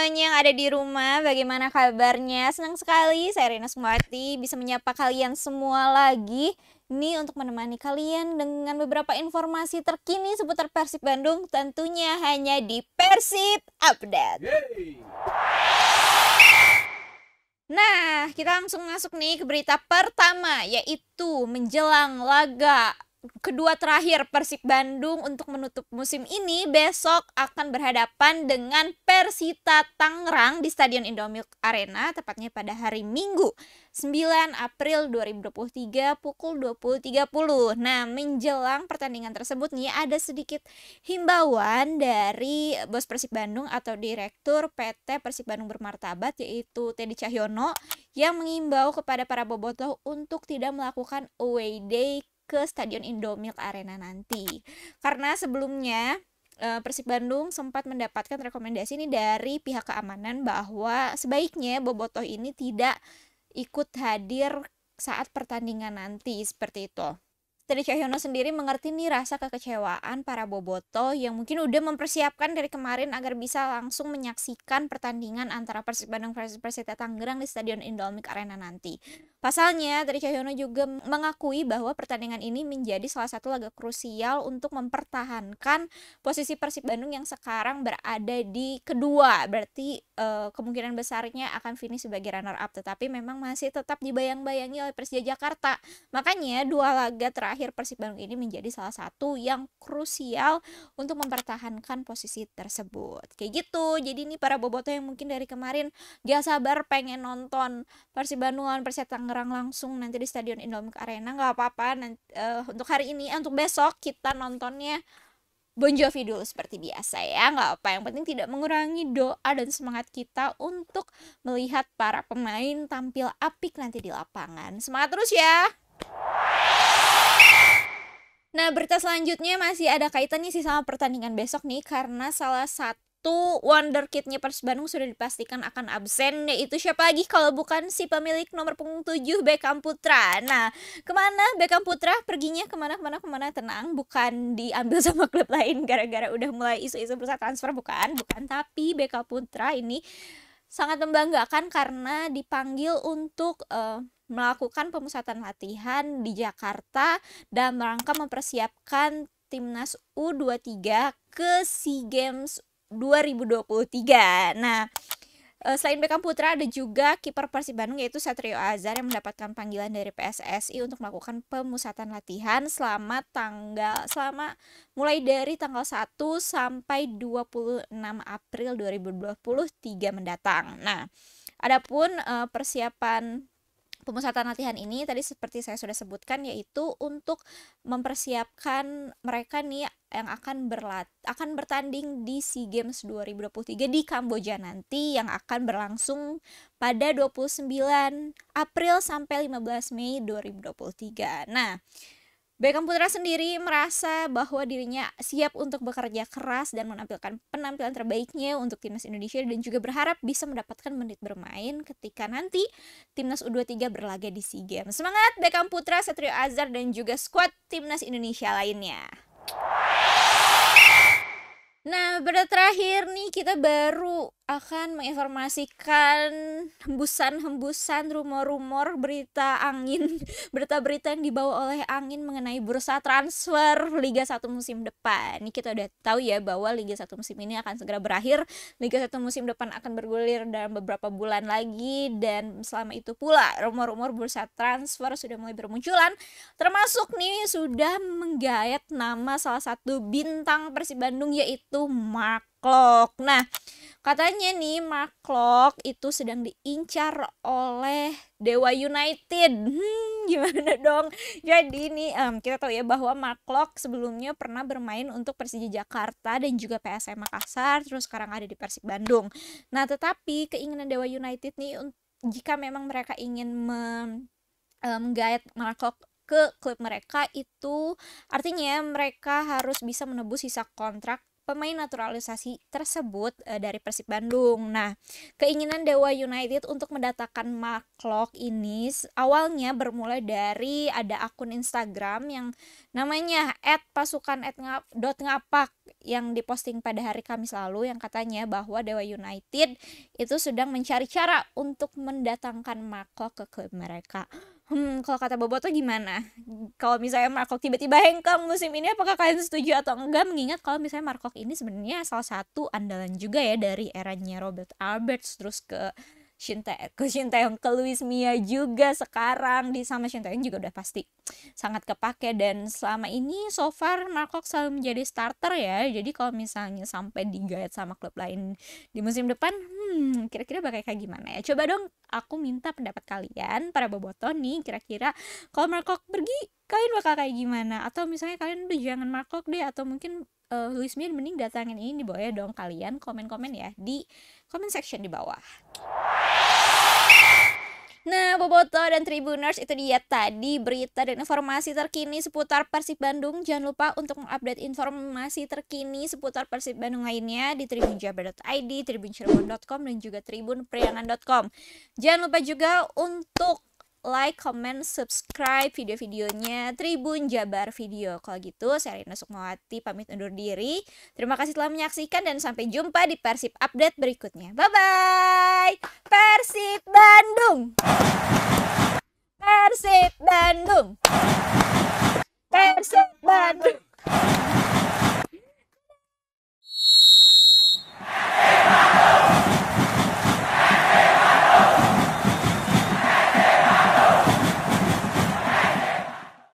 semuanya yang ada di rumah, bagaimana kabarnya? Senang sekali saya Rina Sumati bisa menyapa kalian semua lagi nih untuk menemani kalian dengan beberapa informasi terkini seputar Persib Bandung tentunya hanya di Persib Update. Yay! Nah, kita langsung masuk nih ke berita pertama yaitu menjelang laga kedua terakhir Persib Bandung untuk menutup musim ini besok akan berhadapan dengan Persita Tangerang di Stadion Indomilk Arena tepatnya pada hari Minggu 9 April 2023 pukul 20.30. Nah, menjelang pertandingan tersebut nih ada sedikit himbauan dari bos Persib Bandung atau direktur PT Persib Bandung Bermartabat yaitu Teddy Cahyono yang mengimbau kepada para bobotoh untuk tidak melakukan away day ke Stadion Indomilk Arena nanti. Karena sebelumnya eh, Persib Bandung sempat mendapatkan rekomendasi ini dari pihak keamanan bahwa sebaiknya Bobotoh ini tidak ikut hadir saat pertandingan nanti seperti itu dari Cahyono sendiri mengerti nih rasa kekecewaan para boboto yang mungkin udah mempersiapkan dari kemarin agar bisa langsung menyaksikan pertandingan antara Persib Bandung versus Persita Tangerang di Stadion Indomik Arena nanti. Pasalnya, dari Cahyono juga mengakui bahwa pertandingan ini menjadi salah satu laga krusial untuk mempertahankan posisi Persib Bandung yang sekarang berada di kedua. Berarti uh, kemungkinan besarnya akan finish sebagai runner up, tetapi memang masih tetap dibayang-bayangi oleh Persija Jakarta. Makanya dua laga terakhir terakhir Persib Bandung ini menjadi salah satu yang krusial untuk mempertahankan posisi tersebut. Kayak gitu. Jadi ini para boboto yang mungkin dari kemarin gak sabar pengen nonton Persib Bandung lawan Persib Tangerang langsung nanti di Stadion Indomik Arena nggak apa-apa nanti, uh, untuk hari ini eh, untuk besok kita nontonnya Bon Jovi dulu seperti biasa ya nggak apa yang penting tidak mengurangi doa dan semangat kita untuk melihat para pemain tampil apik nanti di lapangan semangat terus ya berita selanjutnya masih ada kaitannya sih sama pertandingan besok nih karena salah satu wonder wonderkidnya Persib Bandung sudah dipastikan akan absen yaitu siapa lagi kalau bukan si pemilik nomor punggung tujuh Beckham Putra. Nah, kemana Beckham Putra perginya kemana kemana kemana tenang bukan diambil sama klub lain gara-gara udah mulai isu-isu perusahaan transfer bukan bukan tapi Beckham Putra ini sangat membanggakan karena dipanggil untuk uh, melakukan pemusatan latihan di Jakarta dan merangka mempersiapkan timnas U23 ke SEA Games 2023. Nah, Eh, selain Beckham Putra ada juga kiper Persib Bandung yaitu Satrio Azhar yang mendapatkan panggilan dari PSSI untuk melakukan pemusatan latihan selama tanggal selama mulai dari tanggal 1 sampai 26 April 2023 mendatang. Nah, adapun uh, persiapan Pemusatan latihan ini tadi seperti saya sudah sebutkan yaitu untuk mempersiapkan mereka nih yang akan berlat akan bertanding di SEA Games 2023 di Kamboja nanti yang akan berlangsung pada 29 April sampai 15 Mei 2023. Nah, Beckham Putra sendiri merasa bahwa dirinya siap untuk bekerja keras dan menampilkan penampilan terbaiknya untuk timnas Indonesia dan juga berharap bisa mendapatkan menit bermain ketika nanti timnas U23 berlaga di SEA Games. Semangat Beckham Putra, Satrio Azhar dan juga skuad timnas Indonesia lainnya. Nah, berita terakhir nih kita baru akan menginformasikan hembusan-hembusan rumor-rumor berita angin, berita-berita yang dibawa oleh angin mengenai bursa transfer Liga 1 musim depan. Ini kita udah tahu ya bahwa Liga 1 musim ini akan segera berakhir. Liga 1 musim depan akan bergulir dalam beberapa bulan lagi dan selama itu pula rumor-rumor bursa transfer sudah mulai bermunculan. Termasuk nih sudah menggayat nama salah satu bintang Persib Bandung yaitu Mark Maklok. Nah, katanya nih Maklok itu sedang diincar oleh Dewa United. Hmm, gimana dong? Jadi nih um, kita tahu ya bahwa Maklok sebelumnya pernah bermain untuk Persija Jakarta dan juga PSM Makassar, terus sekarang ada di Persib Bandung. Nah, tetapi keinginan Dewa United nih jika memang mereka ingin menggait um, Maklok ke klub mereka itu artinya mereka harus bisa menebus sisa kontrak pemain naturalisasi tersebut e, dari Persib Bandung. Nah, keinginan Dewa United untuk mendatangkan Mark ini awalnya bermula dari ada akun Instagram yang namanya @pasukan@ngapak yang diposting pada hari Kamis lalu yang katanya bahwa Dewa United itu sedang mencari cara untuk mendatangkan Mark ke klub mereka. Hmm, kalau kata Boboto gimana? Kalau misalnya Markok tiba-tiba hengkang musim ini apakah kalian setuju atau enggak mengingat kalau misalnya Markok ini sebenarnya salah satu andalan juga ya dari eranya Robert Alberts terus ke Shinta ke Shinta yang ke Luis Mia juga sekarang di sama Shinta yang juga udah pasti sangat kepake dan selama ini so far Markok selalu menjadi starter ya. Jadi kalau misalnya sampai digayat sama klub lain di musim depan, hmm, hmm kira-kira bakal kayak gimana ya coba dong aku minta pendapat kalian para boboto nih kira-kira kalau Markok pergi kalian bakal kayak gimana atau misalnya kalian udah jangan Markok deh atau mungkin uh, eh, Luis Mir mending datangin ini di bawah ya dong kalian komen-komen ya di comment section di bawah Nah, Boboto dan Tribuners itu dia tadi berita dan informasi terkini seputar Persib Bandung. Jangan lupa untuk mengupdate informasi terkini seputar Persib Bandung lainnya di tribunjabar.id, tribuncirebon.com dan juga tribunpriangan.com. Jangan lupa juga untuk like, comment, subscribe video-videonya Tribun Jabar Video. Kalau gitu, saya Rina Sukmawati pamit undur diri. Terima kasih telah menyaksikan dan sampai jumpa di Persib Update berikutnya. Bye-bye! Persib Bandung! Persib Bandung! Persib Bandung!